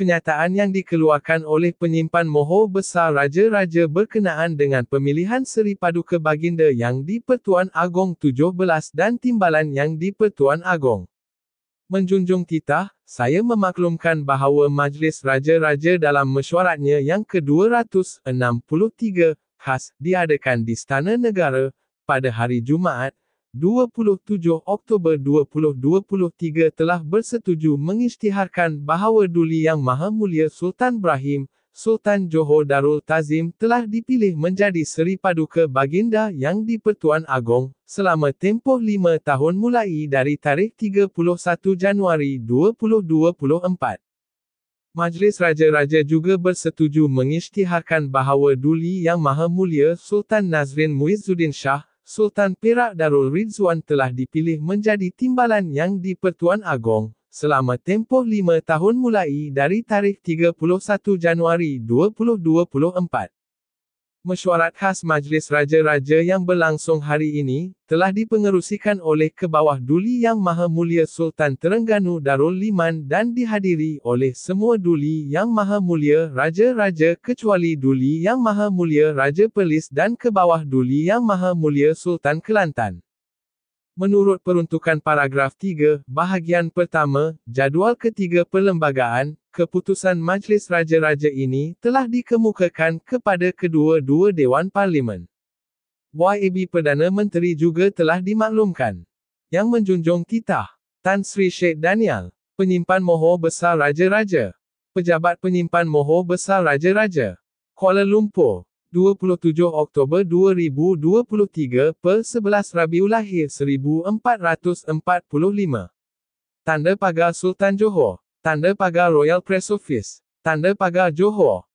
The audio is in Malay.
kenyataan yang dikeluarkan oleh penyimpan moho besar raja-raja berkenaan dengan pemilihan Seri Paduka Baginda yang di Pertuan Agong 17 dan timbalan yang di Pertuan Agong. Menjunjung titah, saya memaklumkan bahawa Majlis Raja-Raja dalam mesyuaratnya yang ke-263 khas diadakan di Istana Negara pada hari Jumaat, 27 Oktober 2023 telah bersetuju mengisytiharkan bahawa Duli Yang Maha Mulia Sultan Ibrahim, Sultan Johor Darul Tazim telah dipilih menjadi Seri Paduka Baginda Yang di-Pertuan Agong selama tempoh lima tahun mulai dari tarikh 31 Januari 2024. Majlis Raja-Raja juga bersetuju mengisytiharkan bahawa Duli Yang Maha Mulia Sultan Nazrin Muizzuddin Shah Sultan Perak Darul Rizwan telah dipilih menjadi timbalan yang di-Pertuan Agong selama tempoh lima tahun mulai dari tarikh 31 Januari 2024 mesyuarat khas Majlis Raja-Raja yang berlangsung hari ini, telah dipengerusikan oleh Kebawah Duli Yang Maha Mulia Sultan Terengganu Darul Liman dan dihadiri oleh semua Duli Yang Maha Mulia Raja-Raja kecuali Duli Yang Maha Mulia Raja Perlis dan Kebawah Duli Yang Maha Mulia Sultan Kelantan. Menurut peruntukan paragraf 3, bahagian pertama, jadual ketiga perlembagaan, keputusan Majlis Raja-Raja ini telah dikemukakan kepada kedua-dua Dewan Parlimen. YAB Perdana Menteri juga telah dimaklumkan. Yang menjunjung titah, Tan Sri Sheikh Daniel, penyimpan moho besar Raja-Raja, Pejabat Penyimpan Moho Besar Raja-Raja, Kuala Lumpur, 27 Oktober 2023 per 11 Rabiul Akhir 1445. Tanda pagar Sultan Johor. Tanda pagar Royal Press Office. Tanda pagar Johor.